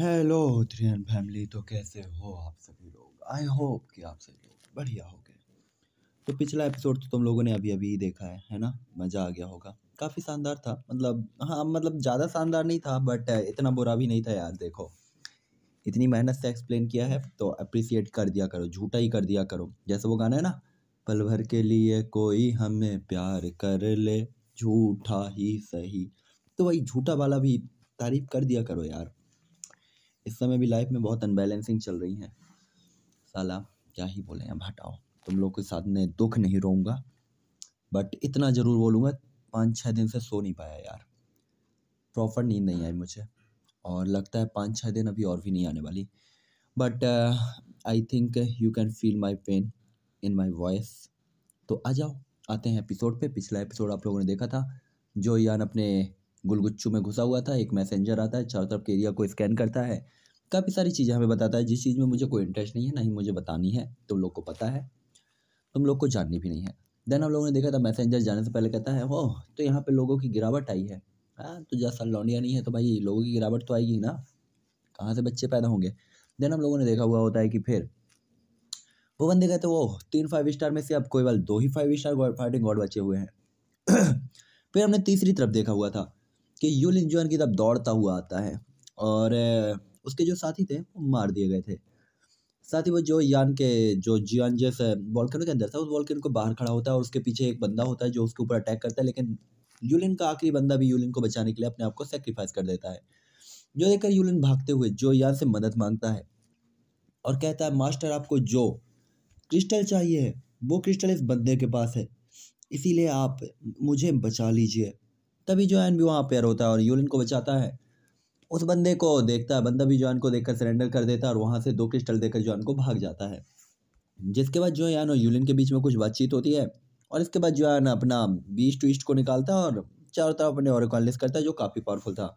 hello थ्रियन family तो कैसे हो आप सभी लोग आई होप कि आप सभी लोग बढ़िया हो गए तो पिछला एपिसोड तो तुम लोगों ने अभी अभी देखा है है ना मज़ा आ गया होगा काफ़ी शानदार था मतलब हाँ मतलब ज़्यादा शानदार नहीं था बट इतना बुरा भी नहीं था यार देखो इतनी मेहनत से एक्सप्लेन किया है तो अप्रिसिएट कर दिया करो झूठा ही कर दिया करो जैसे वो गाना है ना पल भर के लिए कोई हमें प्यार कर ले झूठा ही सही तो वही झूठा वाला भी तारीफ कर दिया करो यार इस समय भी लाइफ में बहुत अनबैलेंसिंग चल रही है साला क्या ही बोले अब हटाओ तुम लोग के साथ में दुख नहीं रोऊंगा बट इतना ज़रूर बोलूँगा पाँच छः दिन से सो नहीं पाया यार प्रॉपर नींद नहीं आई मुझे और लगता है पाँच छः दिन अभी और भी नहीं आने वाली but I think you can feel my pain in my voice तो आ जाओ आते हैं एपिसोड पे पिछला एपिसोड आप लोगों ने देखा था जो यान अपने गुलगुच्चू में घुसा हुआ था एक मैसेंजर आता है चारों तरफ के एरिया को स्कैन करता है काफ़ी सारी चीज़ें हमें बताता है जिस चीज़ में मुझे कोई इंटरेस्ट नहीं है ना ही मुझे बतानी है तुम तो लोग को पता है तुम लोग को जाननी भी नहीं है देन हम लोगों ने देखा था मैसेंजर जाने से पहले कहता है ओह तो यहाँ पर लोगों की गिरावट आई है हाँ तो जहाँ सनलौंडिया नहीं है तो भाई लोगों की गिरावट तो आएगी ना कहाँ से बच्चे पैदा होंगे देन हम लोगों ने देखा हुआ होता है कि फिर वो बंदे कहते वो तीन फाइव स्टार में से अब कोई बार दो ही फाइव स्टार फाइटिंग गॉड बचे हुए हैं फिर हमने तीसरी तरफ देखा हुआ था कि यूलिन जॉन की तरफ दौड़ता हुआ आता है और उसके जो साथी थे वो मार दिए गए थे साथ ही वो जो यान के जो जियान जैसे वॉल्कन के अंदर था उस वॉल्कन को बाहर खड़ा होता है और उसके पीछे एक बंदा होता है जो उसके ऊपर अटैक करता है लेकिन यूलिन का आखिरी बंदा भी यूलिन को बचाने के लिए अपने आप को सेक्रीफाइस कर देता है जो देखकर यूलिन भागते हुए जो यान से मदद मांगता है और कहता है मास्टर आपको जो क्रिस्टल चाहिए वो क्रिस्टल इस बंदे के पास है इसीलिए आप मुझे बचा लीजिए तभी जॉयन भी वहाँ पेयर होता है और यूलिन को बचाता है उस बंदे को देखता है बंदा भी जॉयन को देखकर सरेंडर कर देता है और वहाँ से दो क्रिस्टल देकर जॉयन को भाग जाता है जिसके बाद जॉयन और यूलिन के बीच में कुछ बातचीत होती है और इसके बाद जॉयन अपना बीस्ट ईस्ट को निकालता है और चारों तरफ अपने और करता है जो काफ़ी पावरफुल था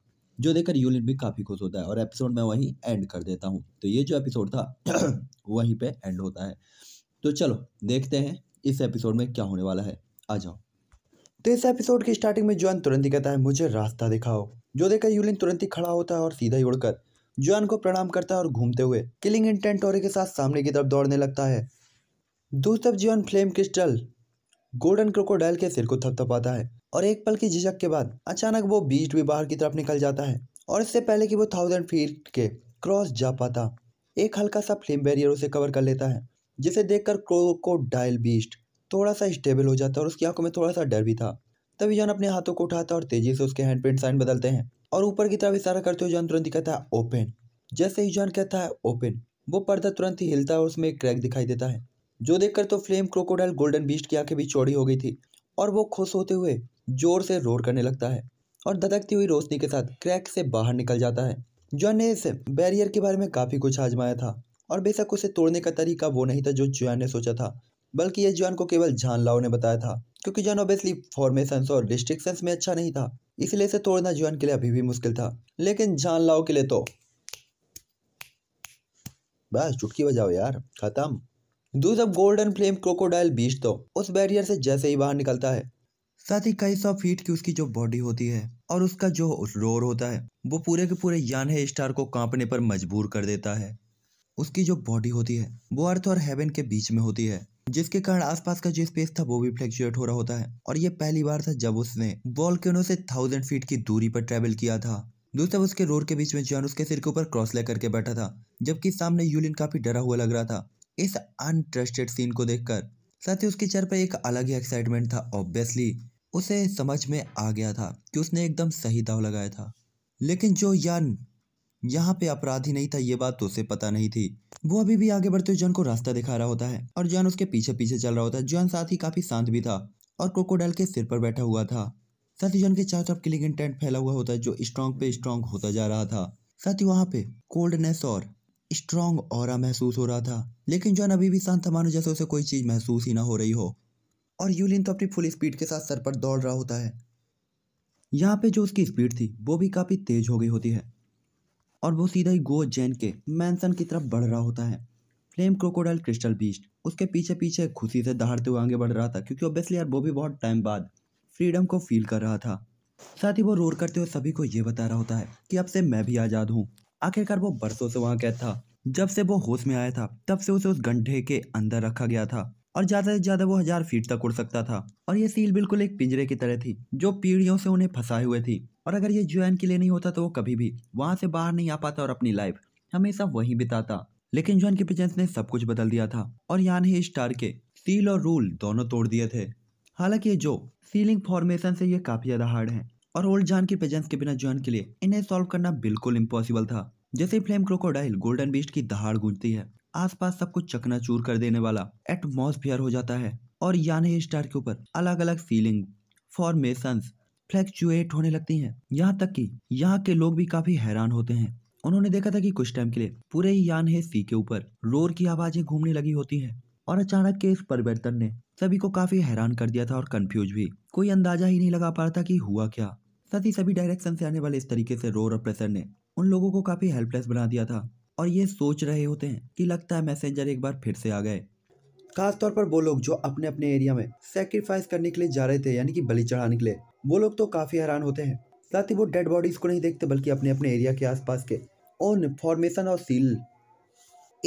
जो देखकर यूलिन भी काफ़ी खुश होता है और एपिसोड मैं वहीं एंड कर देता हूँ तो ये जो एपिसोड था वहीं पे एंड होता है तो चलो देखते हैं इस एपिसोड में क्या होने वाला है आ जाओ तो इस एपिसोड की स्टार्टिंग में जॉन तुरंत ही कहता है मुझे रास्ता दिखाओ जो देखा यूलिन तुरंत ही खड़ा होता है और सीधा ही उड़कर जॉन को प्रणाम करता है और घूमते हुए किलिंग इंटेंट टोरे के साथ सामने की तरफ दौड़ने लगता है दूसरी तरफ John flame crystal golden crocodile के सिर को थपथपाता है और एक पल की झिझक के बाद अचानक वो बीस्ट भी बाहर की तरफ निकल जाता है और इससे पहले कि वो थाउजेंड फीट के क्रॉस जा पाता एक हल्का सा फ्लेम बैरियर उसे कवर कर लेता है जिसे देखकर क्रोकोडाइल बीस्ट थोड़ा सा स्टेबल हो जाता और उसकी आंखों में थोड़ा सा डर भी था तभी जान अपने हाथों को उठाता और तेजी से उसके हैंड प्रिंट साइन बदलते हैं और ऊपर की तरफ इशारा करते हुए जान तुरंत ही कहता है ओपन जैसे ही जान कहता है ओपन वो पर्दा तुरंत ही हिलता है और उसमें एक क्रैक दिखाई देता है जो देखकर तो फ्लेम क्रोकोडाइल गोल्डन बीस्ट की आंखें भी चौड़ी हो गई थी और वो खुश होते हुए जोर से रोड करने लगता है और धधकती हुई रोशनी के साथ क्रैक से बाहर निकल जाता है जॉन ने इस बैरियर के बारे में काफ़ी कुछ आजमाया था और बेशक उसे तोड़ने का तरीका वो नहीं था जो जॉन ने सोचा था बल्कि यह जॉन को केवल जान लाओ ने बताया था क्योंकि जॉन ऑब्वियसली फॉर्मेशन और रिस्ट्रिक्शंस में अच्छा नहीं था इसलिए इसे तोड़ना जॉन के लिए अभी भी मुश्किल था लेकिन जान लाओ के लिए तो बस चुटकी बजाओ यार खत्म दूसरा अब गोल्डन फ्लेम क्रोकोडाइल बीच तो उस बैरियर से जैसे ही बाहर निकलता है साथ ही कई सौ फीट की उसकी जो बॉडी होती है और उसका जो रोर होता है वो पूरे के पूरे यान है स्टार को कांपने पर मजबूर कर देता है उसकी जो बॉडी होती है वो अर्थ और हेवन के बीच में होती है जिसके कारण आसपास का जो स्पेस था वो भी फ्लैक्चुएट हो रहा होता है और ये पहली बार था जब उसने वॉलकेनो से थाउजेंड फीट की दूरी पर ट्रेवल किया था दूसरा उसके रोड के बीच में जॉन उसके सिर के ऊपर क्रॉस लेकर के बैठा था जबकि सामने यूलिन काफी डरा हुआ लग रहा था इस अनट्रस्टेड सीन को देखकर साथ ही उसके चेहरे पर एक अलग ही एक्साइटमेंट था ऑब्वियसली उसे समझ में आ गया था कि उसने एकदम सही दाव लगाया था लेकिन जो यान यहाँ पे अपराधी नहीं था ये बात तो उसे पता नहीं थी वो अभी भी आगे बढ़ते हुए जॉन को रास्ता दिखा रहा होता है और जॉन उसके पीछे पीछे चल रहा होता है जॉन साथ ही काफी शांत भी था और क्रोकोडाइल के सिर पर बैठा हुआ था साथ ही जॉन के चारों तरफ क्लिंग टेंट फैला हुआ होता है जो स्ट्रॉन्ग पे स्ट्रॉन्ग होता जा रहा था साथ ही वहाँ पे कोल्डनेस और स्ट्रॉन्ग और महसूस हो रहा था लेकिन जॉन अभी भी शांत था मानो जैसे उसे कोई चीज महसूस ही ना हो रही हो और यूलिन तो अपनी फुल स्पीड के साथ सर पर दौड़ रहा होता है यहाँ पे जो उसकी स्पीड थी वो भी काफ़ी तेज हो गई होती है और वो सीधा ही गो जैन के मैंसन की तरफ बढ़ रहा होता है फ्लेम क्रोकोडाइल क्रिस्टल बीस्ट उसके पीछे पीछे खुशी से दहाड़ते हुए आगे बढ़ रहा था क्योंकि ऑब्वियसली यार वो भी बहुत टाइम बाद फ्रीडम को फील कर रहा था साथ ही वो रोर करते हुए सभी को ये बता रहा होता है कि अब से मैं भी आज़ाद हूँ आखिरकार वो बरसों से वहाँ कैद था जब से वो होश में आया था तब से उसे उस गड्ढे के अंदर रखा गया था और ज़्यादा से ज़्यादा वो हज़ार फीट तक उड़ सकता था और ये सील बिल्कुल एक पिंजरे की तरह थी जो पीढ़ियों से उन्हें फंसाए हुए थी और अगर ये ज्वाइन के लिए नहीं होता तो वो कभी भी वहां से बाहर नहीं आ पाता और अपनी लाइफ हमेशा वहीं बिताता लेकिन जॉन के पिजेंस ने सब कुछ बदल दिया था और यहाँ ही स्टार के सील और रूल दोनों तोड़ दिए थे हालांकि ये जो सीलिंग फॉर्मेशन से ये काफी ज्यादा हार्ड है और ओल्ड जान के पेजेंस के बिना जॉन के लिए इन्हें सॉल्व करना बिल्कुल इम्पॉसिबल था जैसे फ्लेम क्रोकोडाइल गोल्डन बीस्ट की दहाड़ गूंजती है आसपास सब कुछ चकनाचूर कर देने वाला एटमोसफियर हो जाता है और याने स्टार के ऊपर अलग अलग सीलिंग फॉर्मेशन फ्लैक्चुएट होने लगती हैं यहाँ तक कि यहाँ के लोग भी काफी हैरान होते हैं उन्होंने देखा था कि कुछ टाइम के लिए पूरे यान है सी के ऊपर रोर की आवाजें घूमने लगी होती हैं और अचानक के इस परिवर्तन ने सभी को काफी हैरान कर दिया था और कंफ्यूज भी कोई अंदाजा ही नहीं लगा पा रहा था कि हुआ क्या साथ ही सभी डायरेक्शन से आने वाले इस तरीके से रोर और प्रेशर ने उन लोगों को काफी हेल्पलेस बना दिया था और ये सोच रहे होते हैं कि लगता है मैसेंजर एक बार फिर से आ गए खासतौर पर वो लोग जो अपने अपने एरिया में सेक्रीफाइस करने के लिए जा रहे थे यानी कि बलि चढ़ाने के लिए वो लोग तो काफ़ी हैरान होते हैं साथ ही वो डेड बॉडीज़ को नहीं देखते बल्कि अपने अपने एरिया के आसपास के ओन फॉर्मेशन और सील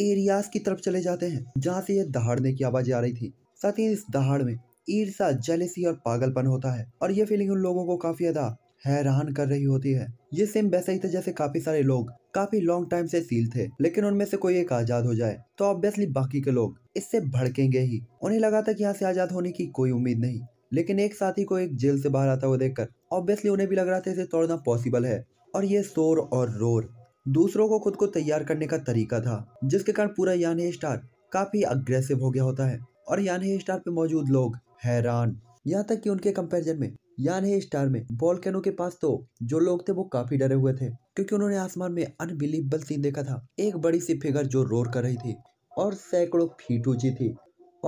एरियाज की तरफ चले जाते हैं जहाँ से ये दहाड़ने की आवाज़ आ रही थी साथ ही इस दहाड़ में ईर्षा जलेसी और पागलपन होता है और ये फीलिंग उन लोगों को काफ़ी ज़्यादा हैरान कर रही होती है ये सिम वैसा ही था जैसे काफी सारे लोग काफी लॉन्ग टाइम से सील थे लेकिन उनमें से कोई एक आजाद हो जाए तो ऑब्वियसली बाकी के लोग इससे भड़केंगे ही उन्हें लगा था कि यहाँ से आजाद होने की कोई उम्मीद नहीं लेकिन एक साथी को एक जेल से बाहर आता हुआ देखकर ऑब्वियसली उन्हें भी लग रहा था इसे तोड़ना पॉसिबल है और ये शोर और रोर दूसरों को खुद को तैयार करने का तरीका था जिसके कारण पूरा यानी स्टार काफी अग्रेसिव हो गया होता है और यानी स्टार पे मौजूद लोग हैरान यहाँ तक कि उनके कंपेरिजन में यान स्टार में बॉलकैनो के पास तो जो लोग थे वो काफी डरे हुए थे क्योंकि उन्होंने आसमान में अनबिलीवेबल सीन देखा था एक बड़ी सी फिगर जो रोर कर रही थी और सैकड़ों फीट ऊंची थी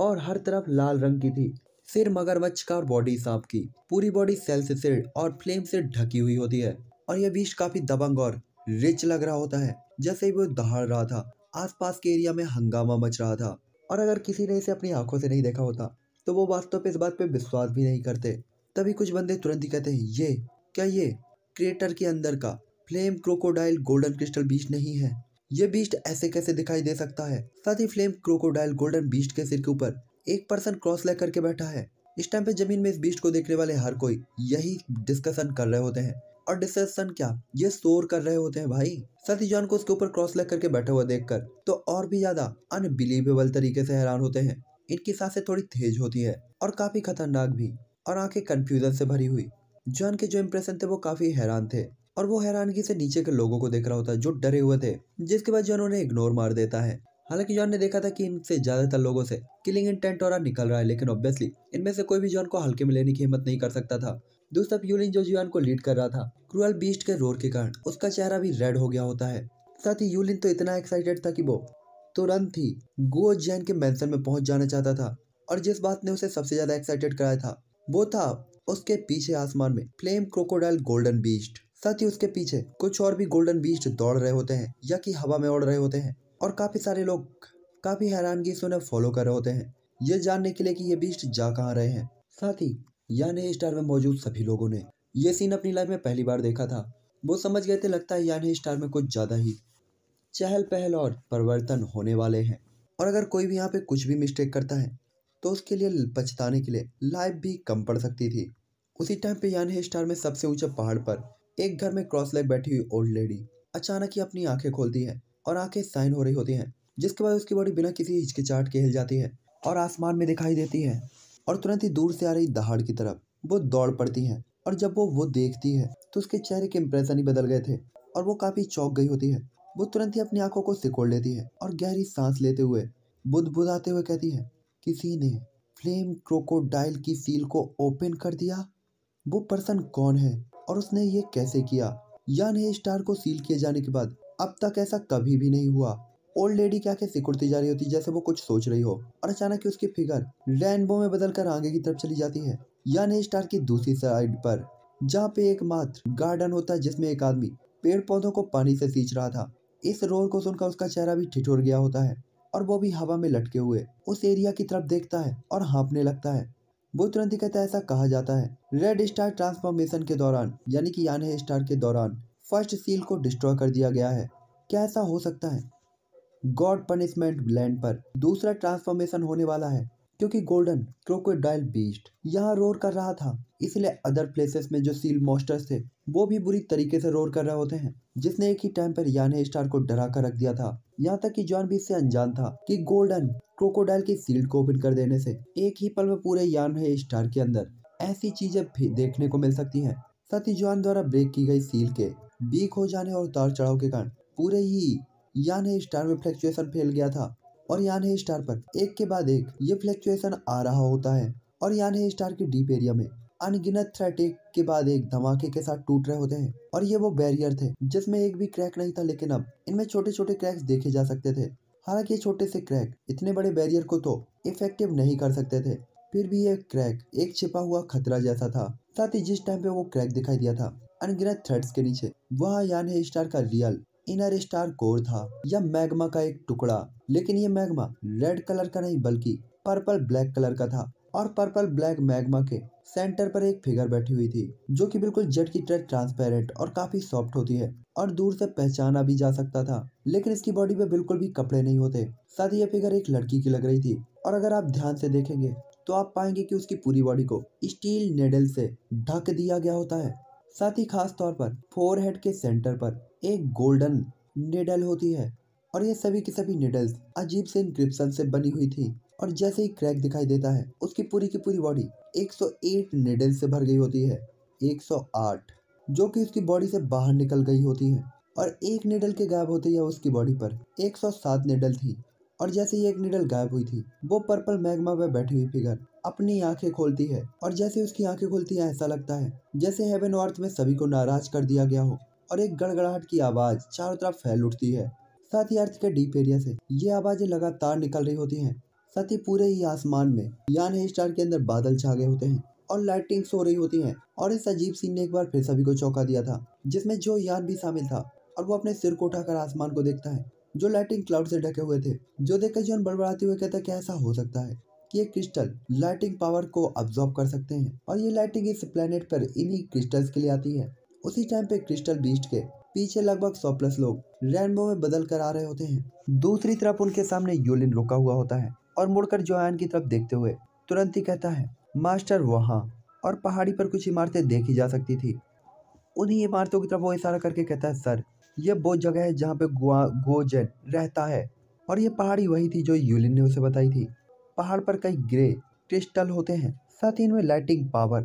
और हर तरफ लाल रंग की थी सिर मगरमच्छ का और बॉडी सांप की पूरी बॉडी सेल से सिर और फ्लेम से ढकी हुई होती है और यह बीच काफी दबंग और रिच लग रहा होता है जैसे वो दहाड़ रहा था आसपास के एरिया में हंगामा मच रहा था और अगर किसी ने इसे अपनी आंखों से नहीं देखा होता तो वो वास्तव में इस बात पर विश्वास भी नहीं करते तभी कुछ बंदे तुरंत ही कहते हैं ये क्या ये क्रिएटर के अंदर का flame crocodile golden crystal beast नहीं है ये बीस्ट ऐसे कैसे दिखाई दे सकता है साथ ही फ्लेम क्रोकोडाइल गोल्डन बीस्ट के सिर के ऊपर एक पर्सन क्रॉस ले करके बैठा है इस टाइम पे जमीन में इस बीस्ट को देखने वाले हर कोई यही डिस्कशन कर रहे होते हैं और डिस्कशन क्या ये शोर कर रहे होते हैं भाई साथ ही जॉन को उसके ऊपर क्रॉस लेकर करके बैठा हुआ देखकर तो और भी ज्यादा अनबिलीवेबल तरीके से हैरान होते हैं इनकी सांसें थोड़ी तेज होती है और काफी खतरनाक भी और आंखें कंफ्यूजन से भरी हुई जॉन के जो इम्प्रेशन थे वो काफी हैरान थे और वो हैरानगी से नीचे के लोगों को देख रहा होता है जो डरे हुए थे जिसके बाद जॉन उन्हें इग्नोर मार देता है हालांकि जॉन ने देखा था कि इनसे ज्यादातर लोगों से किलिंग इंटेंट और निकल रहा है लेकिन ऑब्वियसली इनमें से कोई भी जॉन को हल्के में लेने की हिम्मत नहीं कर सकता था दूसरा यूलिन जो जॉन को लीड कर रहा था क्रूअल बीस्ट के रोर के कारण उसका चेहरा भी रेड हो गया होता है साथ ही यूलिन तो इतना एक्साइटेड था कि वो तुरंत ही गो जैन के मैंसन में पहुंच जाना चाहता था और जिस बात ने उसे सबसे ज्यादा एक्साइटेड कराया था वो था उसके पीछे आसमान में फ्लेम क्रोकोडाइल गोल्डन बीस्ट साथ ही उसके पीछे कुछ और भी गोल्डन बीस्ट दौड़ रहे होते हैं या कि हवा में उड़ रहे होते हैं और काफी सारे लोग काफी हैरानगी से उन्हें फॉलो कर रहे होते हैं ये जानने के लिए कि ये बीस्ट जा कहाँ रहे हैं साथ ही यान स्टार में मौजूद सभी लोगों ने ये सीन अपनी लाइफ में पहली बार देखा था वो समझ गए थे लगता है यान स्टार में कुछ ज्यादा ही चहल पहल और परिवर्तन होने वाले हैं और अगर कोई भी यहाँ पे कुछ भी मिस्टेक करता है तो उसके लिए पछताने के लिए लाइफ भी कम पड़ सकती थी उसी टाइम पे यान स्टार में सबसे ऊंचे पहाड़ पर एक घर में क्रॉस लेग बैठी हुई ओल्ड लेडी अचानक ही अपनी आंखें खोलती है और आंखें साइन हो रही होती हैं जिसके बाद उसकी बॉडी बिना किसी हिचकिचाहट के हिल जाती है और आसमान में दिखाई देती है और तुरंत ही दूर से आ रही दहाड़ की तरफ वो दौड़ पड़ती है और जब वो वो देखती है तो उसके चेहरे के इम्प्रेशन ही बदल गए थे और वो काफ़ी चौक गई होती है वो तुरंत ही अपनी आंखों को सिकोड़ लेती है और गहरी सांस लेते हुए बुद बुदाते हुए कहती है किसी ने फ्लेम क्रोकोडाइल की सील को ओपन कर दिया वो पर्सन कौन है और उसने ये कैसे किया यान नहीं स्टार को सील किए जाने के बाद अब तक ऐसा कभी भी नहीं हुआ ओल्ड लेडी क्या क्या सिकुड़ती जा रही होती जैसे वो कुछ सोच रही हो और अचानक ही उसकी फिगर रेनबो में बदलकर आगे की तरफ चली जाती है यान नहीं स्टार की दूसरी साइड पर जहाँ पे एकमात्र गार्डन होता है जिसमें एक आदमी पेड़ पौधों को पानी से सींच रहा था इस रोर को सुनकर उसका चेहरा भी ठिठुर गया होता है और वो भी हवा में लटके हुए उस एरिया की तरफ देखता है और हाँपने लगता है वो तुरंत ही कहता है ऐसा कहा जाता है रेड स्टार ट्रांसफॉर्मेशन के दौरान यानी कि यान स्टार के दौरान फर्स्ट सील को डिस्ट्रॉय कर दिया गया है क्या ऐसा हो सकता है गॉड पनिशमेंट ब्लैंड पर दूसरा ट्रांसफॉर्मेशन होने वाला है क्योंकि गोल्डन क्रोकोडाइल बीस्ट यहाँ रोर कर रहा था इसलिए अदर प्लेसेस में जो सील मॉस्टर्स थे वो भी बुरी तरीके से रोर कर रहे होते हैं जिसने एक ही टाइम पर याने स्टार को डरा कर रख दिया था यहाँ तक कि जॉन भी इससे अनजान था कि गोल्डन क्रोकोडाइल की सील को ओपन कर देने से एक ही पल में पूरे यान स्टार के अंदर ऐसी चीजें देखने को मिल सकती है साथ ही जॉन द्वारा ब्रेक की गई सील के बीक हो जाने और उतार चढ़ाव के कारण पूरे ही यान स्टार में फ्लैक्चुएसन फैल गया था और यान है स्टार पर एक के बाद एक ये फ्लैक्चुएशन आ रहा होता है और यान है स्टार के डीप एरिया में अनगिनत थ्रेट एक के बाद एक धमाके के साथ टूट रहे होते हैं और ये वो बैरियर थे जिसमें एक भी क्रैक नहीं था लेकिन अब इनमें छोटे छोटे क्रैक्स देखे जा सकते थे हालांकि ये छोटे से क्रैक इतने बड़े बैरियर को तो इफेक्टिव नहीं कर सकते थे फिर भी ये क्रैक एक छिपा हुआ खतरा जैसा था साथ ही जिस टाइम पे वो क्रैक दिखाई दिया था अनगिनत थ्रेड्स के नीचे वहाँ यान है स्टार का रियल इनर स्टार कोर था यह मैग्मा का एक टुकड़ा लेकिन यह मैग्मा रेड कलर का नहीं बल्कि पर्पल ब्लैक कलर का था और पर्पल ब्लैक मैग्मा के सेंटर पर एक फिगर बैठी हुई थी जो कि बिल्कुल जेट की तरह ट्रांसपेरेंट और काफी सॉफ्ट होती है और दूर से पहचाना भी जा सकता था लेकिन इसकी बॉडी पे बिल्कुल भी कपड़े नहीं होते साथ ही यह फिगर एक लड़की की लग रही थी और अगर आप ध्यान से देखेंगे तो आप पाएंगे कि उसकी पूरी बॉडी को स्टील नेडल से ढक दिया गया होता है साथ ही खास तौर पर फोर हेड के सेंटर पर एक गोल्डन निडल होती है और ये सभी की सभी निडल्स अजीब से इंक्रिप्शन से बनी हुई थी और जैसे ही क्रैक दिखाई देता है उसकी पूरी की पूरी बॉडी 108 निडल से भर गई होती है 108 जो कि उसकी बॉडी से बाहर निकल गई होती है और एक निडल के गायब होते ही उसकी बॉडी पर 107 निडल थी और जैसे ही एक नीडल गायब हुई थी वो पर्पल मैग्मा में बैठी हुई फिगर अपनी आंखें खोलती है और जैसे उसकी आंखें खोलती है ऐसा लगता है जैसे हेवन अर्थ में सभी को नाराज कर दिया गया हो और एक गड़गड़ाहट की आवाज चारों तरफ फैल उठती है साथ ही अर्थ के डीप एरिया से ये आवाजें लगातार निकल रही होती हैं साथ ही पूरे ही आसमान में यान स्टार के अंदर बादल छा गए होते हैं और लाइटिंग हो रही होती हैं और इस अजीब सीन ने एक बार फिर सभी को चौंका दिया था जिसमें जो यान भी शामिल था और वो अपने सिर को उठाकर आसमान को देखता है जो लाइटिंग क्लाउड से ढके हुए थे जो देखकर जॉन बड़बड़ाते हुए कहता है कि ऐसा हो सकता है कि ये क्रिस्टल लाइटिंग पावर को अब्जॉर्ब कर सकते हैं और ये लाइटिंग इस प्लेनेट पर इन्हीं क्रिस्टल्स के लिए आती है उसी टाइम पे क्रिस्टल बीस्ट के पीछे लगभग सौ प्लस लोग रेनबो में बदल कर आ रहे होते हैं दूसरी तरफ उनके सामने यूलिन रुका हुआ होता है और मुड़कर जोहान की तरफ देखते हुए तुरंत ही कहता है मास्टर वहाँ और पहाड़ी पर कुछ इमारतें देखी जा सकती थी उन्हीं इमारतों की तरफ वो इशारा करके कहता है सर ये वो जगह है जहाँ पे गुआ गोजन रहता है और ये पहाड़ी वही थी जो यूलिन ने उसे बताई थी पहाड़ पर कई ग्रे क्रिस्टल होते हैं साथ ही इनमें लाइटिंग पावर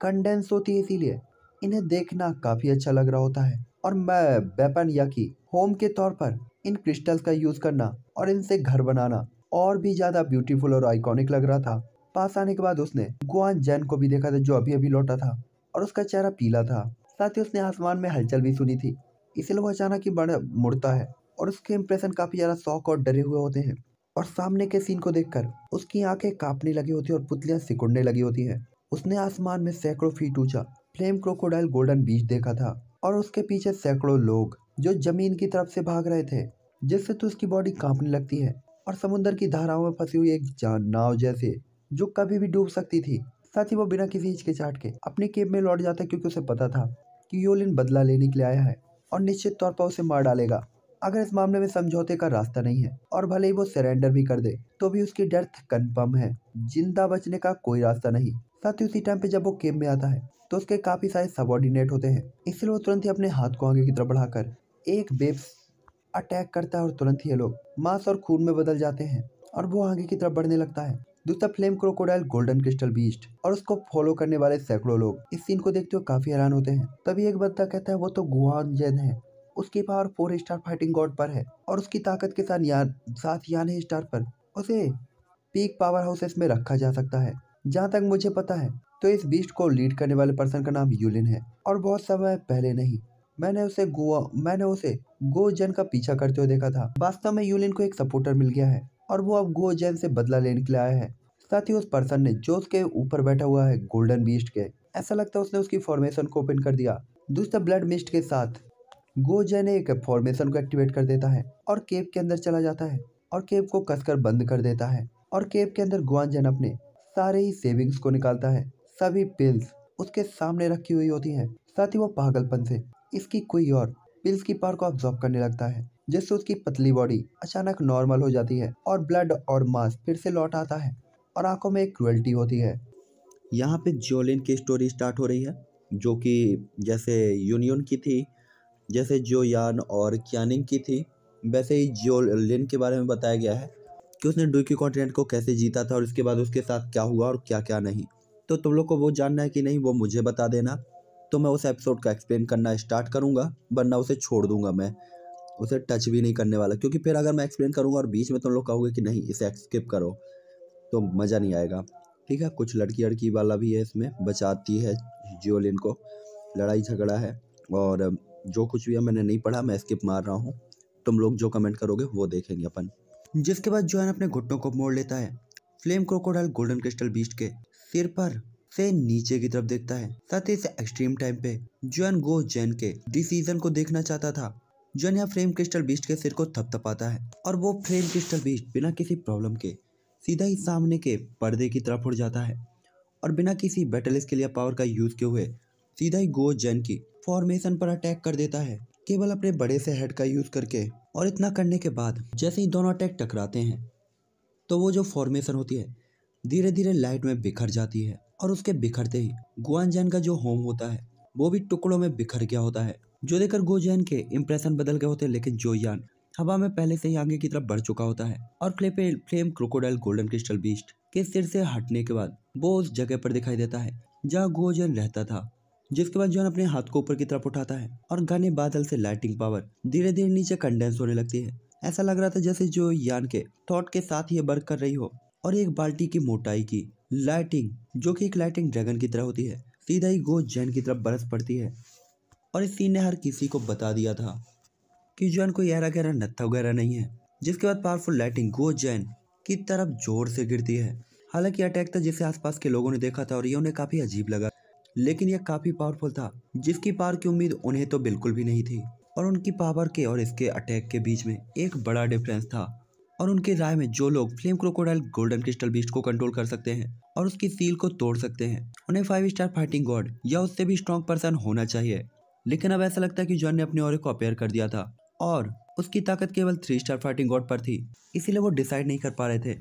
कंडेंस होती है इसीलिए इन्हें देखना काफ़ी अच्छा लग रहा होता है और मैं वेपन कि होम के तौर पर इन क्रिस्टल्स का यूज़ करना और इनसे घर बनाना और भी ज़्यादा ब्यूटीफुल और आइकॉनिक लग रहा था पास आने के बाद उसने गुआन जैन को भी देखा था जो अभी अभी लौटा था और उसका चेहरा पीला था साथ ही उसने आसमान में हलचल भी सुनी थी इसलिए लोग अचानक ही बड़ा मुड़ता है और उसके इम्प्रेशन काफ़ी ज़्यादा शौक और डरे हुए होते हैं और सामने के सीन को देखकर उसकी आंखें कांपने लगी होती है और पुतलियां सिकुड़ने लगी होती हैं उसने आसमान में सैकड़ों फीट ऊंचा फ्लेम क्रोकोडाइल गोल्डन बीच देखा था और उसके पीछे सैकड़ों लोग जो जमीन की तरफ से भाग रहे थे जिससे तो उसकी बॉडी कांपने लगती है और समुद्र की धाराओं में फंसी हुई एक जान नाव जैसे जो कभी भी डूब सकती थी साथ ही वो बिना किसी हिचकिचाहट के अपने केब में लौट जाता क्योंकि उसे पता था कि योलिन बदला लेने के लिए आया है और निश्चित तौर पर उसे मार डालेगा अगर इस मामले में समझौते का रास्ता नहीं है और भले ही वो सरेंडर भी कर दे तो भी उसकी डेथ कन्फर्म है जिंदा बचने का कोई रास्ता नहीं साथ ही उसी टाइम पे जब वो केब में आता है तो उसके काफी सारे सबॉर्डिनेट होते हैं इसलिए वो तुरंत ही अपने हाथ को आगे की तरफ बढ़ाकर एक बेब्स अटैक करता है और तुरंत ही ये लोग मांस और खून में बदल जाते हैं और वो आगे की तरफ बढ़ने लगता है दूसरा flame crocodile golden crystal beast और उसको फॉलो करने वाले सैकड़ों लोग इस सीन को देखते हुए काफी हैरान होते हैं तभी एक बंदा कहता है वो तो गुहान जैन है उसकी power four star fighting god पर है और उसकी ताकत के साथ यान साथ यान है स्टार पर उसे पीक पावर हाउसेस में रखा जा सकता है जहाँ तक मुझे पता है तो इस बीस्ट को लीड करने वाले पर्सन का नाम यूलिन है और बहुत समय पहले नहीं मैंने उसे गोवा मैंने उसे गोजन का पीछा करते हुए देखा था वास्तव में यूलिन को एक सपोर्टर मिल गया है और वो अब गो जैन से बदला लेने के लिए आया है साथ ही उस पर्सन ने जो उसके ऊपर बैठा हुआ है गोल्डन बीस्ट के ऐसा लगता है उसने उसकी फॉर्मेशन को ओपन कर दिया दूसरा ब्लड मिस्ट के साथ गोजैन एक फॉर्मेशन को एक्टिवेट कर देता है और केव के अंदर चला जाता है और केव को कसकर बंद कर देता है और केव के अंदर गुआजैन अपने सारे ही सेविंग्स को निकालता है सभी पिल्स उसके सामने रखी हुई होती है साथ ही वो पागलपन से इसकी कोई और पिल्स की पार को ऑब्जॉर्व करने लगता है जिससे उसकी पतली बॉडी अचानक नॉर्मल हो जाती है और ब्लड और मांस फिर से लौट आता है और आंखों में एक क्रुअल्टी होती है यहाँ पे जोलिन की स्टोरी स्टार्ट हो रही है जो कि जैसे यूनियन की थी जैसे जो यान और क्यानिंग की थी वैसे ही जोलिन के बारे में बताया गया है कि उसने डुकी कॉन्टिनेंट को कैसे जीता था और उसके बाद उसके साथ क्या हुआ और क्या क्या नहीं तो तुम लोग को वो जानना है कि नहीं वो मुझे बता देना तो मैं उस एपिसोड का एक्सप्लेन करना स्टार्ट करूँगा वरना उसे छोड़ दूंगा मैं उसे टच भी नहीं करने वाला क्योंकि फिर अगर मैं एक्सप्लेन करूँगा और बीच में तुम लोग कहोगे कि नहीं इसे स्किप करो तो मज़ा नहीं आएगा ठीक है कुछ लड़की लड़की वाला भी है इसमें बचाती है जियोलिन को लड़ाई झगड़ा है और जो कुछ भी है मैंने नहीं पढ़ा मैं स्किप मार रहा हूँ तुम लोग जो कमेंट करोगे वो देखेंगे अपन जिसके बाद जॉन अपने घुटनों को मोड़ लेता है flame crocodile golden crystal beast के सिर पर से नीचे की तरफ देखता है साथ ही इस एक्सट्रीम टाइम पे जो गो जैन के डिसीजन को देखना चाहता था जोनिया फ्रेम क्रिस्टल बीस्ट के सिर को थपथपाता है और वो फ्रेम क्रिस्टल बीस्ट बिना किसी प्रॉब्लम के सीधा ही सामने के पर्दे की तरफ उड़ जाता है और बिना किसी बैटल के लिए पावर का यूज़ किए हुए सीधा ही गो जैन की फॉर्मेशन पर अटैक कर देता है केवल अपने बड़े से हेड का यूज़ करके और इतना करने के बाद जैसे ही दोनों अटैक टकराते हैं तो वो जो फॉर्मेशन होती है धीरे धीरे लाइट में बिखर जाती है और उसके बिखरते ही गुआन जैन का जो होम होता है वो भी टुकड़ों में बिखर गया होता है जो देखकर गोजैन के इम्प्रेशन बदल गए होते लेकिन जोयान हवा में पहले से ही आगे की तरफ बढ़ चुका होता है और फ्लेपे flame crocodile golden crystal beast के सिर से हटने के बाद वो उस जगह पर दिखाई देता है जहाँ गोजैन रहता था जिसके बाद जोन अपने हाथ को ऊपर की तरफ उठाता है और घने बादल से लाइटिंग पावर धीरे धीरे नीचे कंडेंस होने लगती है ऐसा लग रहा था जैसे जो यान के थॉट के साथ ये वर्क कर रही हो और एक बाल्टी की मोटाई की लाइटिंग जो कि एक लाइटिंग ड्रैगन की तरह होती है सीधा ही गो जैन की तरफ बरस पड़ती है और इस सीन ने हर किसी को बता दिया था कि जैन को यारा गहरा नत्था वगैरह नहीं है जिसके बाद पावरफुल लाइटिंग गो जैन की तरफ जोर से गिरती है हालांकि अटैक था जिसे आसपास के लोगों ने देखा था और यह उन्हें काफी अजीब लगा लेकिन यह काफी पावरफुल था जिसकी पावर की उम्मीद उन्हें तो बिल्कुल भी नहीं थी और उनकी पावर के और इसके अटैक के बीच में एक बड़ा डिफरेंस था और उनके राय में जो लोग flame crocodile golden crystal beast को कंट्रोल कर सकते हैं और उसकी सील को तोड़ सकते हैं उन्हें फाइव स्टार फाइटिंग गॉड या उससे भी स्ट्रॉन्ग पर्सन होना चाहिए लेकिन अब ऐसा लगता है कि जॉन ने अपने और को अपेयर कर दिया था और उसकी ताकत केवल थ्री स्टार फाइटिंग गॉड पर थी इसीलिए वो डिसाइड नहीं कर पा रहे थे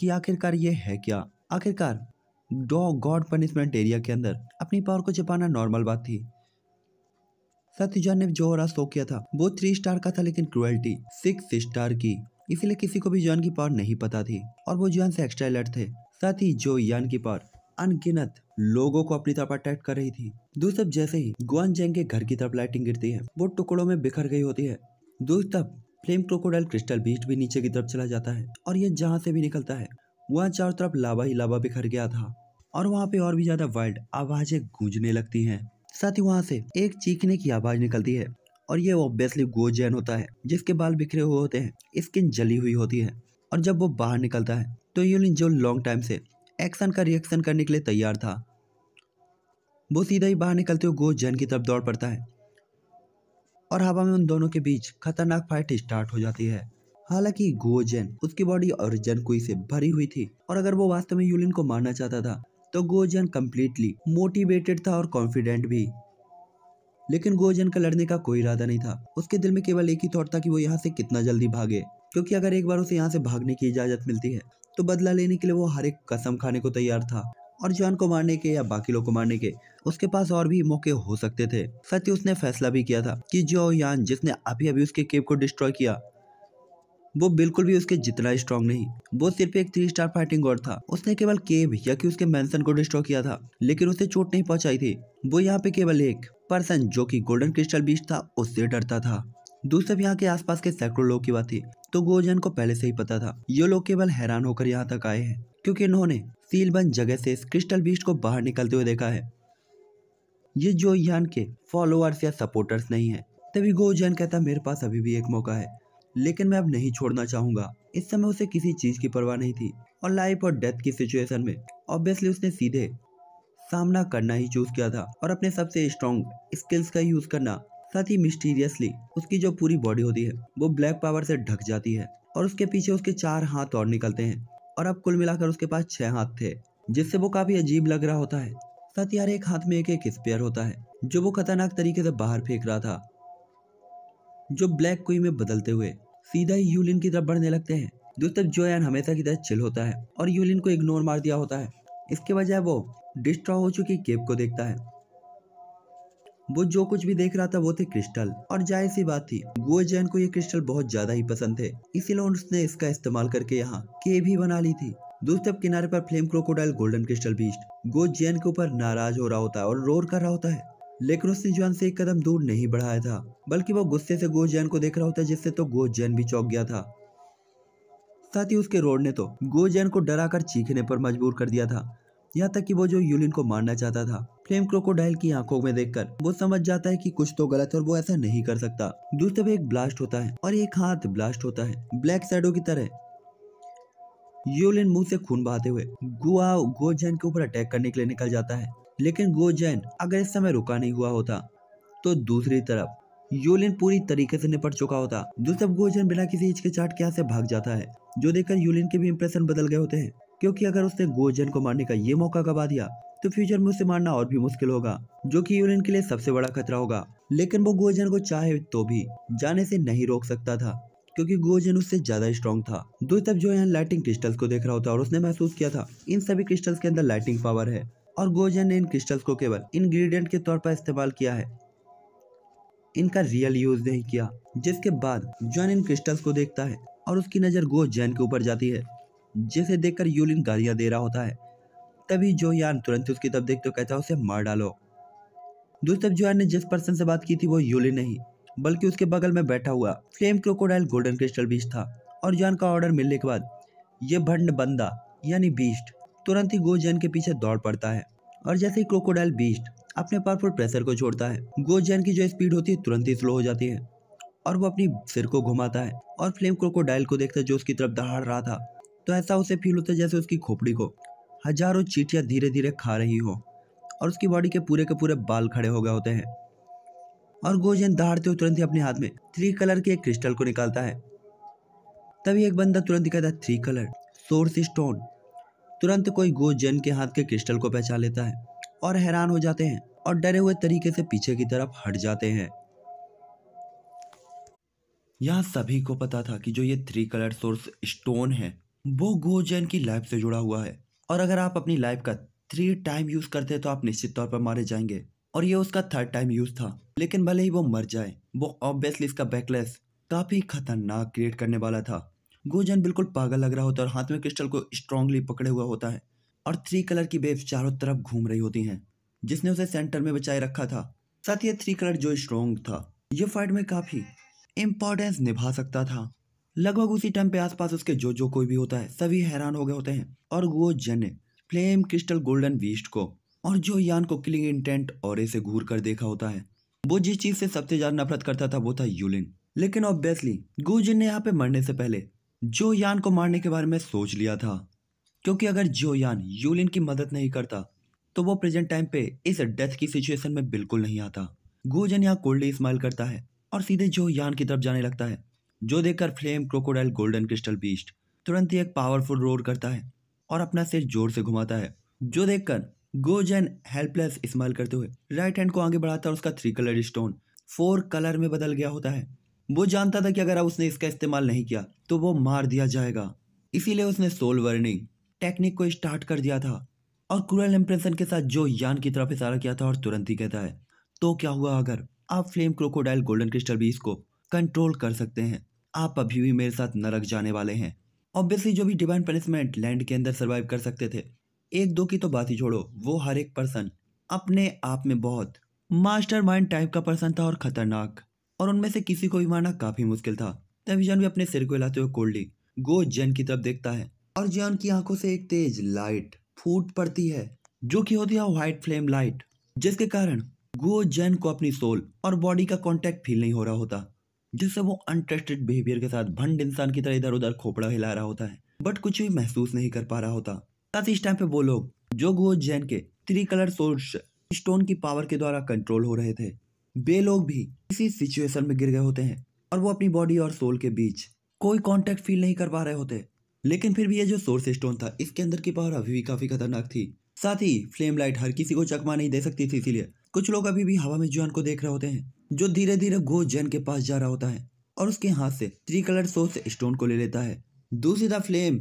कि आखिरकार ये है क्या आखिरकार डॉग गॉड पनिशमेंट एरिया के अंदर अपनी पावर को छिपाना नॉर्मल बात थी सत्य जॉन ने जो और शो किया था वो थ्री स्टार का था लेकिन क्रुएल्टी सिक्स स्टार की इसीलिए किसी को भी जॉन की पावर नहीं पता थी और वो जॉन से एक्स्ट्रा अलर्ट थे साथ ही जो यान की पावर अनगिनत लोगों को अपनी तरफ अट्रैक्ट कर रही थी दोस्त जैसे ही गुआन जैंग के घर की तरफ लाइटिंग गिरती है वो टुकड़ों में बिखर गई होती है दोस्त फ्लेम क्रोकोडाइल क्रिस्टल बीच भी नीचे की तरफ चला जाता है और ये जहाँ से भी निकलता है वहाँ चारों तरफ लावा ही लावा बिखर गया था और वहाँ पे और भी ज्यादा वाइल्ड आवाजें गूंजने लगती हैं साथ ही वहाँ से एक चीखने की आवाज निकलती है और ये ऑब्वियसली गोजैन होता है जिसके बाल बिखरे हुए होते हैं स्किन जली हुई होती है और जब वो बाहर निकलता है तो यूलिन जो लॉन्ग टाइम से एक्शन का रिएक्शन करने के लिए तैयार था वो सीधा ही बाहर निकलते हुए गोश जैन की तरफ दौड़ पड़ता है और हवा में उन दोनों के बीच खतरनाक फाइट स्टार्ट हो जाती है हालांकि गो जैन उसकी बॉडी और जैन कुई से भरी हुई थी और अगर वो वास्तव में यूलिन को मारना चाहता था तो गो जैन कम्प्लीटली मोटिवेटेड था और कॉन्फिडेंट भी लेकिन गो जैन का लड़ने का कोई इरादा नहीं था उसके दिल में केवल एक ही थॉट था कि वो यहाँ से कितना जल्दी भागे क्योंकि अगर एक बार उसे यहाँ से भागने की इजाजत मिलती है तो बदला लेने के लिए वो हर एक कसम खाने को तैयार था और जॉन को मारने के या बाकी लोग को मारने के उसके पास और भी मौके हो सकते थे साथ ही उसने फैसला भी किया था कि जो यान जिसने अभी अभी उसके केप को डिस्ट्रॉय किया वो बिल्कुल भी उसके जितना स्ट्रॉन्ग नहीं वो सिर्फ एक थ्री स्टार फाइटिंग गॉड था उसने केवल केव या कि उसके मैंसन को डिस्ट्रॉय किया था लेकिन उसे चोट नहीं पहुंचाई थी वो यहाँ पे केवल एक पर्सन जो कि गोल्डन क्रिस्टल बीच था उससे डरता था दूसरे यहाँ के आसपास के सैकड़ों लोग की बात थी तो गोजन को पहले से ही पता था ये लोग केवल हैरान होकर यहाँ तक आए हैं क्योंकि इन्होंने सीलबंद जगह से इस क्रिस्टल बीस्ट को बाहर निकलते हुए देखा है ये जो यान के फॉलोअर्स या सपोर्टर्स नहीं है तभी गो जैन कहता मेरे पास अभी भी एक मौका है लेकिन मैं अब नहीं छोड़ना चाहूंगा इस समय उसे किसी चीज की परवाह नहीं थी और लाइफ और डेथ की सिचुएशन में ऑब्वियसली उसने सीधे सामना करना ही चूज किया था और अपने सबसे स्ट्रॉन्ग स्किल्स का यूज करना साथ ही मिस्टीरियसली उसकी जो पूरी बॉडी होती है वो ब्लैक पावर से ढक जाती है और उसके पीछे उसके चार हाथ और निकलते हैं और अब कुल मिलाकर उसके पास छह हाथ थे जिससे वो काफी अजीब लग रहा होता है साथ एक हाथ में एक एक स्पेयर होता है जो वो खतरनाक तरीके से बाहर फेंक रहा था जो ब्लैक कुई में बदलते हुए सीधा ही यूलिन की तरफ बढ़ने लगते हैं दोस्तों तरफ जोयान हमेशा की तरह चिल होता है और यूलिन को इग्नोर मार दिया होता है इसके बजाय वो डिस्ट्रॉ हो चुकी केप को देखता है वो जो कुछ भी देख रहा था वो थे क्रिस्टल और जाहिर सी बात थी वो जैन को ये क्रिस्टल बहुत ज्यादा ही पसंद थे इसीलिए उसने इसका इस्तेमाल करके यहाँ के भी बना ली थी दोस्तों किनारे पर flame crocodile golden crystal beast गो जैन के ऊपर नाराज हो रहा होता है और रोर कर रहा होता है लेकिन उसने जैन से एक कदम दूर नहीं बढ़ाया था बल्कि वो गुस्से से गो जैन को देख रहा होता है जिससे तो गो जैन भी चौक गया था साथ ही उसके रोड ने तो गो जैन को कर चीखने पर मजबूर कर दिया था यहाँ तक कि वो जो यूलिन को मारना चाहता था फ्लेम क्रोकोडाइल की आंखों में देखकर वो समझ जाता है कि कुछ तो गलत है और वो ऐसा नहीं कर सकता दूसरे पे एक ब्लास्ट होता है और एक हाथ ब्लास्ट होता है ब्लैक सैडो की तरह यूलिन मुंह से खून बहाते हुए गुआ गोजैन के ऊपर अटैक करने के लिए निकल जाता है लेकिन गोजैन अगर इस समय रुका नहीं हुआ होता तो दूसरी तरफ यूलिन पूरी तरीके से निपट चुका होता दूसरे गोजैन बिना किसी हिचकिचाहट के यहाँ से भाग जाता है जो देखकर यूलिन के भी इम्प्रेशन बदल गए होते हैं क्योंकि अगर उसने गोजन को मारने का ये मौका गवा दिया तो फ्यूचर में उसे मारना और भी मुश्किल होगा जो कि यूनियन के लिए सबसे बड़ा खतरा होगा लेकिन वो गोजन को चाहे तो भी जाने से नहीं रोक सकता था क्योंकि गोजन उससे ज्यादा स्ट्रॉन्ग था दो तब जो यहाँ लाइटिंग क्रिस्टल्स को देख रहा होता और उसने महसूस किया था इन सभी क्रिस्टल्स के अंदर लाइटिंग पावर है और गोजन ने इन क्रिस्टल्स को केवल इंग्रेडिएंट के तौर पर इस्तेमाल किया है इनका रियल यूज नहीं किया जिसके बाद जॉन इन क्रिस्टल्स को देखता है और उसकी नजर गोजन के ऊपर जाती है जिसे देखकर यूलिन गालियां दे रहा होता है तभी जोयान तुरंत उसकी तब देखते कहता है उसे मार डालो दूसरी तरफ जोयान ने जिस पर्सन से बात की थी वो यूलिन नहीं बल्कि उसके बगल में बैठा हुआ flame crocodile golden crystal beast था और जोयान का ऑर्डर मिलने के बाद ये भंड बंदा यानी बीस्ट तुरंत ही गोजैन के पीछे दौड़ पड़ता है और जैसे ही क्रोकोडाइल बीस्ट अपने पावरफुल प्रेशर को छोड़ता है गोजैन की जो स्पीड होती है तुरंत ही स्लो हो जाती है और वो अपनी सिर को घुमाता है और फ्लेम क्रोकोडाइल को देखता है जो उसकी तरफ दहाड़ रहा था तो ऐसा उसे फील होता है जैसे उसकी खोपड़ी को हजारों चीटियाँ धीरे धीरे खा रही हो और उसकी बॉडी के पूरे के पूरे बाल खड़े हो गए होते हैं और गोजन दहाड़ते हुए तुरंत ही अपने हाथ में थ्री कलर के एक क्रिस्टल को निकालता है तभी एक बंदा तुरंत ही कहता है थ्री कलर सोर्स स्टोन तुरंत कोई गोजन के हाथ के क्रिस्टल को पहचान लेता है और हैरान हो जाते हैं और डरे हुए तरीके से पीछे की तरफ हट जाते हैं यहाँ सभी को पता था कि जो ये थ्री कलर सोर्स स्टोन है वो जैन की लाइफ से जुड़ा हुआ है और अगर आप अपनी लाइफ का थ्री टाइम यूज करते हैं तो आप निश्चित तौर पर मारे जाएंगे और ये उसका थर्ड टाइम यूज था लेकिन भले ही वो मर जाए वो ऑब्वियसली इसका बैकलेस काफी खतरनाक क्रिएट करने वाला था गोजन बिल्कुल पागल लग रहा होता है और हाथ में क्रिस्टल को स्ट्रांगली पकड़े हुआ होता है और थ्री कलर की बेब चारों तरफ घूम रही होती हैं जिसने उसे सेंटर में बचाए रखा था साथ ही थ्री कलर जो स्ट्रॉन्ग था ये फाइट में काफी इम्पोर्टेंस निभा सकता था लगभग उसी टाइम पे आसपास उसके जो जो कोई भी होता है सभी हैरान हो गए होते हैं और वो जने फ्लेम क्रिस्टल गोल्डन बीस्ट को और जो यान को किलिंग इंटेंट और ऐसे घूर कर देखा होता है वो जिस चीज से सबसे ज्यादा नफरत करता था वो था यूलिन लेकिन ऑब्वियसली गुजिन ने यहाँ पे मरने से पहले जो यान को मारने के बारे में सोच लिया था क्योंकि अगर जो यान यूलिन की मदद नहीं करता तो वो प्रेजेंट टाइम पे इस डेथ की सिचुएशन में बिल्कुल नहीं आता गुजन यहाँ कोल्डली स्माइल करता है और सीधे जो यान की तरफ जाने लगता है जो देखकर flame crocodile golden crystal beast तुरंत ही एक पावरफुल रोर करता है और अपना सिर जोर से घुमाता है जो देखकर गोजन हेल्पलेस स्माइल करते हुए राइट हैंड को आगे बढ़ाता है और उसका three colour stone four colour में बदल गया होता है वो जानता था कि अगर उसने इसका इस्तेमाल नहीं किया तो वो मार दिया जाएगा इसीलिए उसने सोल वर्निंग टेक्निक को स्टार्ट कर दिया था और क्रूएल इम्प्रेशन के साथ जो यान की तरफ इशारा किया था और तुरंत ही कहता है तो क्या हुआ अगर आप फ्लेम क्रोकोडाइल गोल्डन क्रिस्टल बीस को कंट्रोल कर सकते हैं आप अभी भी मेरे साथ नरक जाने वाले हैं ऑब्वियसली जो भी डिवाइन पनिशमेंट लैंड के अंदर सर्वाइव कर सकते थे एक दो की तो बात ही छोड़ो वो हर एक पर्सन अपने आप में बहुत मास्टर माइंड टाइप का पर्सन था और खतरनाक और उनमें से किसी को भी मारना काफी मुश्किल था तभी जॉन भी अपने सिर को हिलाते हुए कोल्डली गो जैन की तरफ देखता है और जैन की आंखों से एक तेज लाइट फूट पड़ती है जो कि होती है व्हाइट फ्लेम लाइट जिसके कारण गो जैन को अपनी सोल और बॉडी का कॉन्टेक्ट फील नहीं हो रहा होता जिससे वो अनट्रस्टेड बिहेवियर के साथ भंड इंसान की तरह इधर उधर खोपड़ा हिला रहा होता है बट कुछ भी महसूस नहीं कर पा रहा होता साथ ही इस टाइम पे वो लोग जो गो जैन के थ्री कलर सोर्स स्टोन की पावर के द्वारा कंट्रोल हो रहे थे वे लोग भी इसी सिचुएशन में गिर गए होते हैं और वो अपनी बॉडी और सोल के बीच कोई कॉन्टेक्ट फील नहीं कर पा रहे होते लेकिन फिर भी ये जो सोर्स स्टोन था इसके अंदर की पावर अभी भी काफी खतरनाक थी साथ ही फ्लेम लाइट हर किसी को चकमा नहीं दे सकती थी इसीलिए कुछ लोग अभी भी हवा में जुआन को देख रहे होते हैं जो धीरे धीरे घोष जैन के पास जा रहा होता है और उसके हाथ से थ्री कलर से स्टोन को ले लेता है दूसरी the flame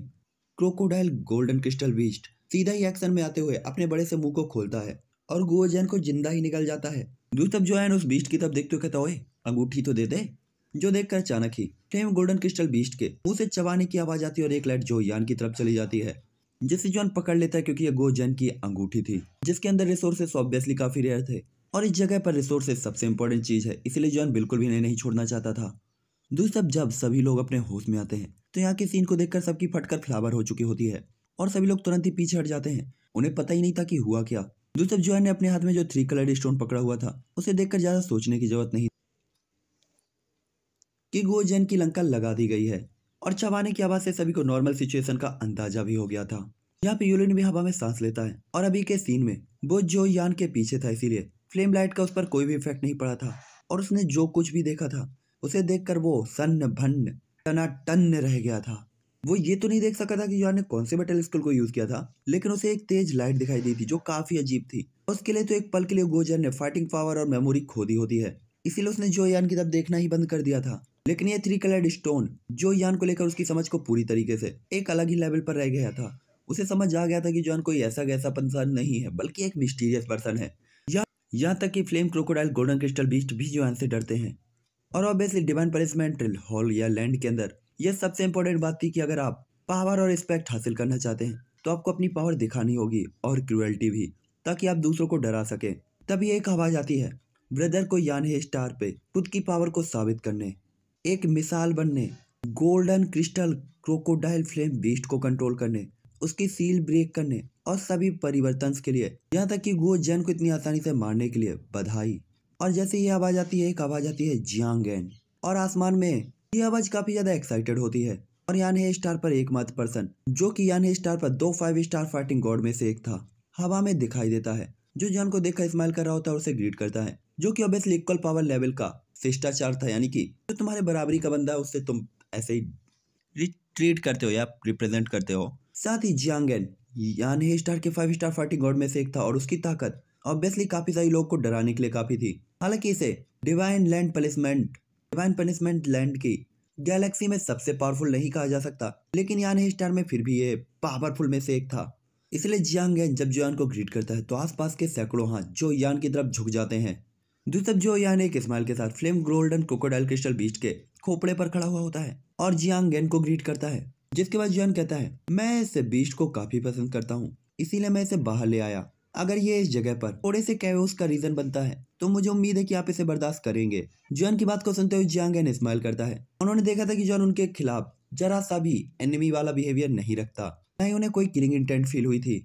crocodile golden crystal beast सीधा ही एक्शन में आते हुए अपने बड़े से मुंह को खोलता है और गो जैन को जिंदा ही निकल जाता है दूसरी जो है उस बीस्ट की तरफ देखते हुए कहता अंगूठी तो दे दे जो देखकर अचानक ही फ्लेम गोल्डन क्रिस्टल बीस्ट के मुंह से चबाने की आवाज आती है और एक लाइट जो यान की तरफ चली जाती है जिसे जॉन पकड़ लेता है क्योंकि ये गोजैन की अंगूठी थी जिसके अंदर रिसोर्सेस ऑब्वियसली काफी रेयर थे और इस जगह पर रिसोर्सेज सबसे इंपॉर्टेंट चीज़ है इसलिए जॉन बिल्कुल भी इन्हें नहीं छोड़ना चाहता था दूसरी तरफ जब सभी लोग अपने होश में आते हैं तो यहाँ के सीन को देखकर सबकी फटकर फ्लावर हो चुकी होती है और सभी लोग तुरंत ही पीछे हट जाते हैं उन्हें पता ही नहीं था कि हुआ क्या दूसरी जॉन ने अपने हाथ में जो थ्री कलर स्टोन पकड़ा हुआ था उसे देखकर ज़्यादा सोचने की जरूरत नहीं कि जैन की लंका लगा दी गई है और चबाने की आवाज़ से सभी को नॉर्मल सिचुएशन का अंदाजा भी हो गया था यहाँ पे यूलिन भी हवा में सांस लेता है और अभी के सीन में वो जो यान के पीछे था इसीलिए फ्लेम लाइट का उस पर कोई भी इफेक्ट नहीं पड़ा था और उसने जो कुछ भी देखा था उसे देखकर वो सन्न भन्न टना टन रह गया था वो ये तो नहीं देख सका था कि यार ने कौन से मेटल स्केल को यूज किया था लेकिन उसे एक तेज लाइट दिखाई दी थी जो काफी अजीब थी उसके लिए तो एक पल के लिए गोजर ने फाइटिंग पावर और मेमोरी खो दी होती है इसीलिए उसने जो यान की तरफ देखना ही बंद कर दिया था लेकिन ये थ्री कलर्ड स्टोन जो यान को लेकर उसकी समझ को पूरी तरीके से एक अलग ही लेवल पर रह गया था उसे समझ आ गया था कि जॉन कोई ऐसा गैसा पर्सन नहीं है बल्कि एक मिस्टीरियस पर्सन है यहाँ तक कि flame crocodile golden crystal beast भी जो से डरते हैं और ऑब्वियसली डिवाइन पनिशमेंट हॉल या लैंड के अंदर यह सबसे इम्पोर्टेंट बात थी कि अगर आप पावर और रिस्पेक्ट हासिल करना चाहते हैं तो आपको अपनी पावर दिखानी होगी और क्रुअल्टी भी ताकि आप दूसरों को डरा सकें तभी एक आवाज आती है ब्रदर को यान है स्टार पे खुद की पावर को साबित करने एक मिसाल बनने golden crystal crocodile flame beast को कंट्रोल करने उसकी सील ब्रेक करने और सभी परिवर्तन के लिए यहाँ तक कि गो जैन को इतनी आसानी से मारने के लिए बधाई और जैसे ही आवाज आती है एक आवाज आती है जियांग और आसमान में ये आवाज काफी ज्यादा एक्साइटेड होती है और यान है स्टार पर एकमात्र पर्सन जो कि यान है स्टार पर दो फाइव स्टार फाइटिंग गॉड में से एक था हवा में दिखाई देता है जो जॉन को देखकर स्माइल कर रहा होता है उसे ग्रीट करता है जो कि ऑब्वियसली इक्वल पावर लेवल का शिष्टाचार था यानी कि जो तुम्हारे बराबरी का बंदा है उससे तुम ऐसे ही ट्रीट करते हो या रिप्रेजेंट करते हो साथ ही जियांगेन यान हे स्टार के फाइव स्टार फाइटिंग गॉड में से एक था और उसकी ताकत ऑब्वियसली काफी सारी लोग को डराने के लिए काफी थी हालांकि इसे divine land punishment divine punishment land की गैलेक्सी में सबसे पावरफुल नहीं कहा जा सकता लेकिन यान हे स्टार में फिर भी ये पावरफुल में से एक था इसलिए जियांग यान जब जोयान को ग्रीट करता है तो आसपास के सैकड़ों हाथ जो यान की तरफ झुक जाते हैं दूसरा जो यान एक स्माइल के साथ flame golden crocodile crystal beast के खोपड़े पर खड़ा हुआ होता है और जियांग गेन को ग्रीट करता है जिसके बाद जॉन कहता है मैं इस बीस्ट को काफी पसंद करता हूँ इसीलिए मैं इसे बाहर ले आया अगर ये इस जगह पर थोड़े से कैवोस का रीजन बनता है तो मुझे उम्मीद है कि आप इसे बर्दाश्त करेंगे जॉन की बात को सुनते हुए एन स्माइल करता है उन्होंने देखा था कि जॉन उनके खिलाफ जरा सा भी एनिमी वाला बिहेवियर नहीं रखता न ही उन्हें कोई किलिंग इंटेंट फील हुई थी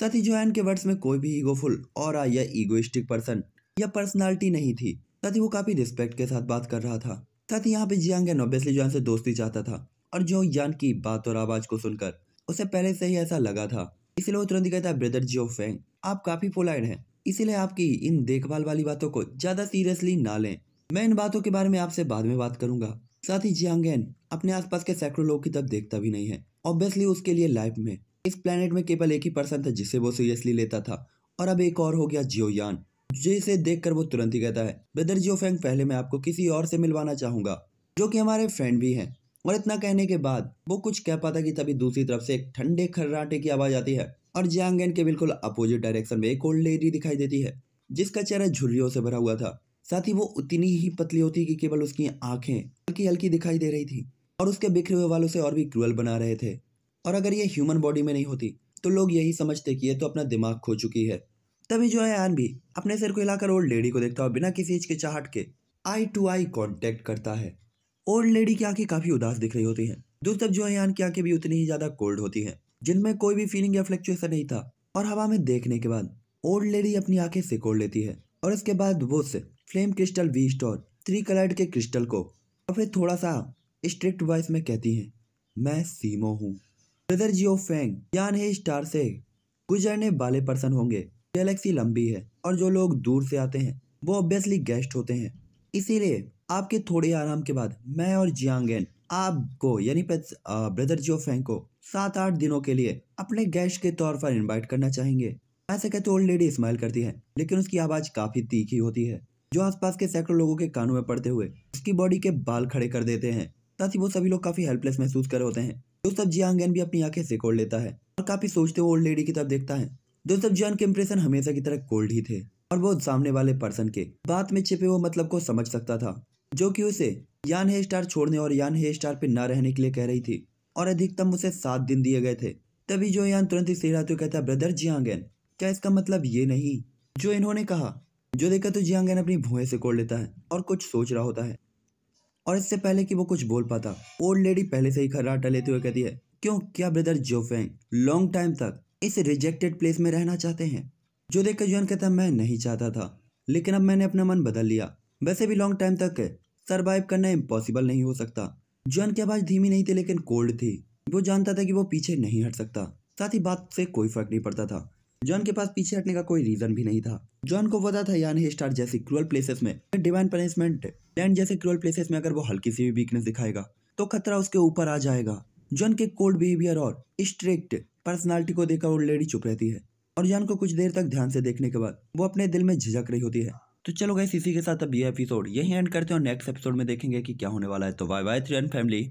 साथ ही जोहन के वर्ड्स में कोई भी ईगोफुल और या ईगोइस्टिक पर्सन या पर्सनैलिटी नहीं थी साथ ही वो काफी रिस्पेक्ट के साथ बात कर रहा था साथ ही यहाँ पे जियांगन ऑब्वियसली जॉन से दोस्ती चाहता था और जो यान की बात और आवाज को सुनकर उसे पहले से ही ऐसा लगा था इसलिए वो तुरंत कहता है ब्रदर जियो फेंग आप काफी पोलाइड हैं इसीलिए आपकी इन देखभाल वाली बातों को ज्यादा सीरियसली ना लें मैं इन बातों के बारे में आपसे बाद में बात करूंगा साथ ही जियांगेन अपने आसपास के सैकड़ों लोग की तरफ देखता भी नहीं है ऑब्वियसली उसके लिए लाइफ में इस प्लेनेट में केवल एक ही पर्सन था जिसे वो सीरियसली लेता था और अब एक और हो गया यान जिसे देख वो तुरंत ही कहता है ब्रदर जियो फेंग पहले मैं आपको किसी और से मिलवाना चाहूंगा जो कि हमारे फ्रेंड भी हैं और इतना कहने के बाद वो कुछ कह पाता कि तभी दूसरी तरफ से एक ठंडे खर्राटे की आवाज आती है और जियांगन के बिल्कुल अपोजिट डायरेक्शन में एक ओल्ड लेडी दिखाई देती है जिसका चेहरा झुर्रियों से भरा हुआ था साथ ही वो उतनी ही पतली होती कि केवल उसकी आंखें हल्की हल्की दिखाई दे रही थी और उसके बिखरे हुए वालों से और भी क्रूअल बना रहे थे और अगर ये ह्यूमन बॉडी में नहीं होती तो लोग यही समझते कि ये तो अपना दिमाग खो चुकी है तभी जो है आन भी अपने सिर को हिलाकर ओल्ड लेडी को देखता और बिना किसी चाहट के आई टू आई कॉन्टेक्ट करता है ओल्ड लेडी की आंखें काफी उदास दिख रही होती हैं दूर तक जोहयान की आंखें भी उतनी ही ज्यादा कोल्ड होती हैं जिनमें कोई भी फीलिंग या फ्लक्चुएशन नहीं था और हवा में देखने के बाद ओल्ड लेडी अपनी आंखें से सिकोड़ लेती है और इसके बाद वो से फ्लेम क्रिस्टल वी स्टोर थ्री कलर्ड के क्रिस्टल को और फिर थोड़ा सा स्ट्रिक्ट वॉइस में कहती है मैं सीमो हूँ ब्रदर जियो फेंग यान है स्टार से गुजरने वाले पर्सन होंगे गैलेक्सी लंबी है और जो लोग दूर से आते हैं वो ऑब्वियसली गेस्ट होते हैं इसीलिए आपके थोड़े आराम के बाद मैं और जियांगेन आपको यानी ब्रदर जियो फैंग को सात आठ दिनों के लिए अपने गेस्ट के तौर पर इनवाइट करना चाहेंगे ऐसे कहते ओल्ड लेडी स्माइल करती है लेकिन उसकी आवाज काफी तीखी होती है जो आसपास के सैकड़ों लोगों के कानों में पड़ते हुए उसकी बॉडी के बाल खड़े कर देते हैं साथ ही वो सभी लोग काफी हेल्पलेस महसूस कर होते हैं जो सब जियांगन भी अपनी आंखें सिकोड़ लेता है और काफी सोचते हुए ओल्ड लेडी की तरफ देखता है जो सब जियान के इम्प्रेशन हमेशा की तरह कोल्ड ही थे और वो सामने वाले पर्सन के बात में छिपे वो मतलब को समझ सकता था जो कि उसे यान हे स्टार छोड़ने और यान हे स्टार पे ना रहने के लिए कह रही थी और अधिकतम उसे सात दिन दिए गए थे तभी जो यान तुरंत ही सिहराते कहता है ब्रदर जियांगन क्या इसका मतलब ये नहीं जो इन्होंने कहा जो देखा तो जियांगन अपनी भुएं से कोड़ लेता है और कुछ सोच रहा होता है और इससे पहले कि वो कुछ बोल पाता ओल्ड लेडी पहले से ही खर्राटा लेते हुए कहती है क्यों क्या ब्रदर जो फेंग लॉन्ग टाइम तक इस रिजेक्टेड प्लेस में रहना चाहते हैं जो देखकर जो कहता मैं नहीं चाहता था लेकिन अब मैंने अपना मन बदल लिया वैसे भी लॉन्ग टाइम तक सरवाइव करना इम्पॉसिबल नहीं हो सकता जॉन की आवाज़ धीमी नहीं थी लेकिन कोल्ड थी वो जानता था कि वो पीछे नहीं हट सकता साथ ही बात से कोई फर्क नहीं पड़ता था जॉन के पास पीछे हटने का कोई रीजन भी नहीं था जॉन को पता था यान स्टार जैसी क्रूअल प्लेसेस में डिवाइन पनिशमेंट लैंड जैसे क्रूअल प्लेसेस में अगर वो हल्की सी भी वीकनेस दिखाएगा तो खतरा उसके ऊपर आ जाएगा जॉन के कोल्ड बिहेवियर और स्ट्रिक्ट पर्सनालिटी को देखकर वो लेडी चुप रहती है और जॉन को कुछ देर तक ध्यान से देखने के बाद वो अपने दिल में झिझक रही होती है तो चलो गए इसी के साथ अब ये एपिसोड यही एंड करते हैं और नेक्स्ट एपिसोड में देखेंगे कि क्या होने वाला है तो bye bye three and family